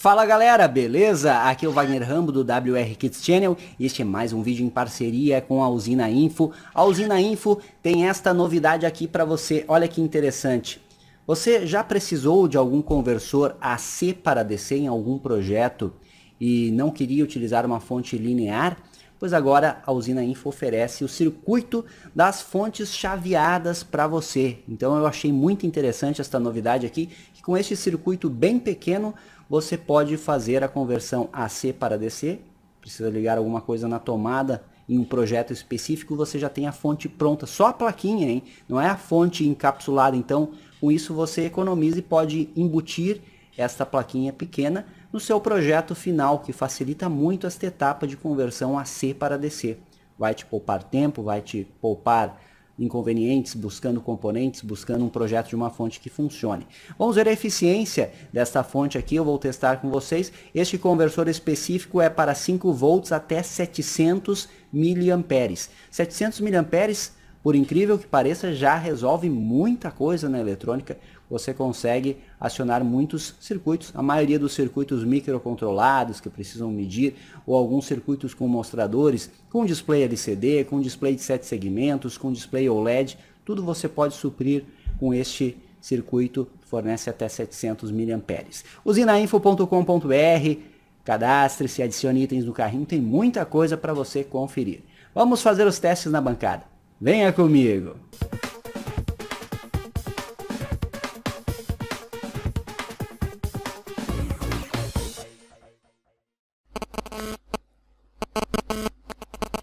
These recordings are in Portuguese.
Fala galera, beleza? Aqui é o Wagner Rambo do WR Kids Channel e este é mais um vídeo em parceria com a Usina Info. A Usina Info tem esta novidade aqui para você, olha que interessante. Você já precisou de algum conversor AC para DC em algum projeto e não queria utilizar uma fonte linear? Pois agora a Usina Info oferece o circuito das fontes chaveadas para você. Então eu achei muito interessante esta novidade aqui, que com este circuito bem pequeno você pode fazer a conversão AC para DC, precisa ligar alguma coisa na tomada em um projeto específico, você já tem a fonte pronta, só a plaquinha, hein? Não é a fonte encapsulada, então com isso você economiza e pode embutir esta plaquinha pequena no seu projeto final, que facilita muito esta etapa de conversão AC para DC. Vai te poupar tempo, vai te poupar inconvenientes, buscando componentes, buscando um projeto de uma fonte que funcione. Vamos ver a eficiência desta fonte aqui, eu vou testar com vocês. Este conversor específico é para 5 volts até 700 miliamperes. 700 miliamperes, por incrível que pareça, já resolve muita coisa na eletrônica você consegue acionar muitos circuitos, a maioria dos circuitos microcontrolados que precisam medir, ou alguns circuitos com mostradores, com display LCD, com display de 7 segmentos, com display OLED, tudo você pode suprir com este circuito, fornece até 700 mAh. usinainfo.com.br, cadastre-se, adicione itens no carrinho, tem muita coisa para você conferir. Vamos fazer os testes na bancada. Venha comigo!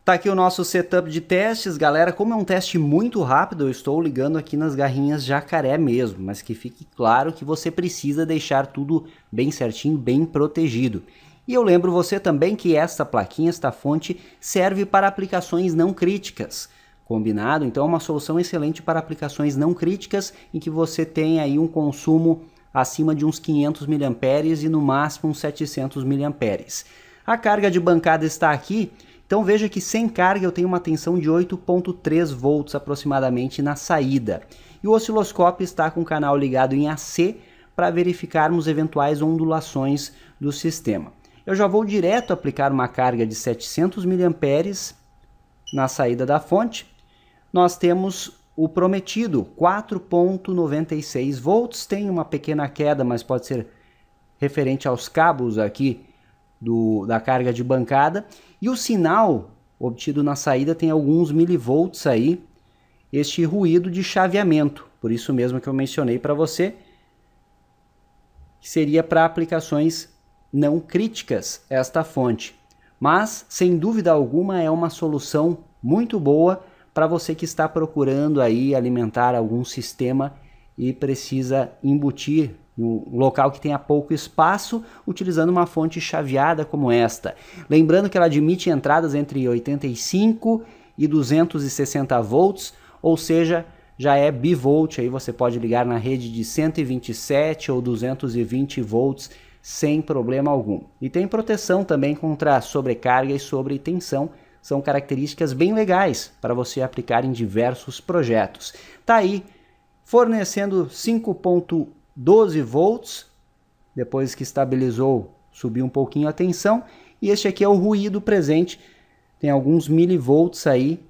Tá aqui o nosso setup de testes, galera. Como é um teste muito rápido, eu estou ligando aqui nas garrinhas jacaré mesmo, mas que fique claro que você precisa deixar tudo bem certinho, bem protegido. E eu lembro você também que esta plaquinha, esta fonte, serve para aplicações não críticas. Combinado? Então é uma solução excelente para aplicações não críticas em que você tem aí um consumo acima de uns 500 mAh e no máximo uns 700 mAh. A carga de bancada está aqui então veja que sem carga eu tenho uma tensão de 8.3 volts aproximadamente na saída. E o osciloscópio está com o canal ligado em AC para verificarmos eventuais ondulações do sistema. Eu já vou direto aplicar uma carga de 700 mA na saída da fonte. Nós temos o prometido, 4.96 volts, tem uma pequena queda, mas pode ser referente aos cabos aqui do, da carga de bancada. E o sinal obtido na saída tem alguns milivolts aí, este ruído de chaveamento. Por isso mesmo que eu mencionei para você, que seria para aplicações não críticas esta fonte. Mas, sem dúvida alguma, é uma solução muito boa para você que está procurando aí alimentar algum sistema e precisa embutir um local que tenha pouco espaço, utilizando uma fonte chaveada como esta. Lembrando que ela admite entradas entre 85 e 260 volts, ou seja, já é bivolt, aí você pode ligar na rede de 127 ou 220 volts sem problema algum. E tem proteção também contra sobrecarga e sobre tensão, são características bem legais para você aplicar em diversos projetos. Tá aí fornecendo 5.1 12 volts, depois que estabilizou, subiu um pouquinho a tensão, e este aqui é o ruído presente, tem alguns milivolts aí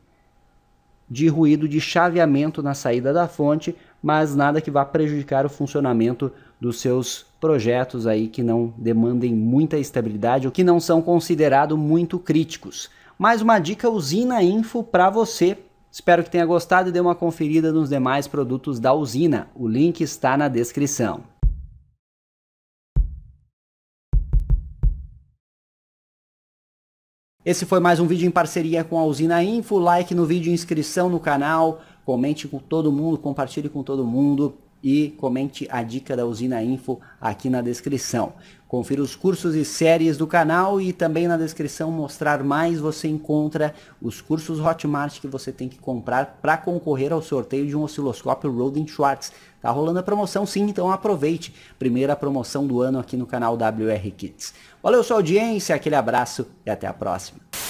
de ruído de chaveamento na saída da fonte, mas nada que vá prejudicar o funcionamento dos seus projetos aí que não demandem muita estabilidade ou que não são considerados muito críticos. Mais uma dica usina info para você Espero que tenha gostado e dê uma conferida nos demais produtos da usina. O link está na descrição. Esse foi mais um vídeo em parceria com a Usina Info. Like no vídeo, inscrição no canal, comente com todo mundo, compartilhe com todo mundo e comente a dica da Usina Info aqui na descrição. Confira os cursos e séries do canal e também na descrição mostrar mais você encontra os cursos Hotmart que você tem que comprar para concorrer ao sorteio de um osciloscópio Roden Schwartz. Tá rolando a promoção sim, então aproveite. Primeira promoção do ano aqui no canal WR Kids. Valeu sua audiência, aquele abraço e até a próxima.